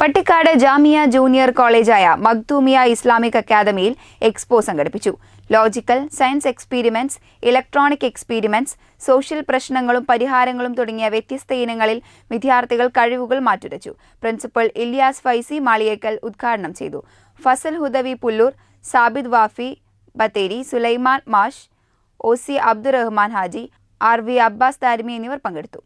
Pattikkad Jamia junior കോളേജായ Makhdoomiya Islamic അക്കാദമിയിൽ expo സംഘടിപ്പിച്ചു logical science experiments electronic experiments social പ്രശ്നങ്ങളും പരിഹാരങ്ങളും തുടങ്ങിയ വ്യത്യസ്ത ഇനങ്ങളിൽ വിദ്യാർത്ഥികൾ കഴിവുകൾ മാറ്റുരച്ചു പ്രിൻസിപ്പൽ ഇലിയാസ് ഫൈസി മാളിയേക്കൽ ഉദ്ഘാടനം ചെയ്തു ഫസൽ ഹുദവി പുല്ലൂർ സാബിദ് വാഫി ബത്തേരി സുലൈമാൻ മാഷ് O C Abdurahman Haji R V Abbas Tharimi എന്നിവർ പങ്കെടുത്തു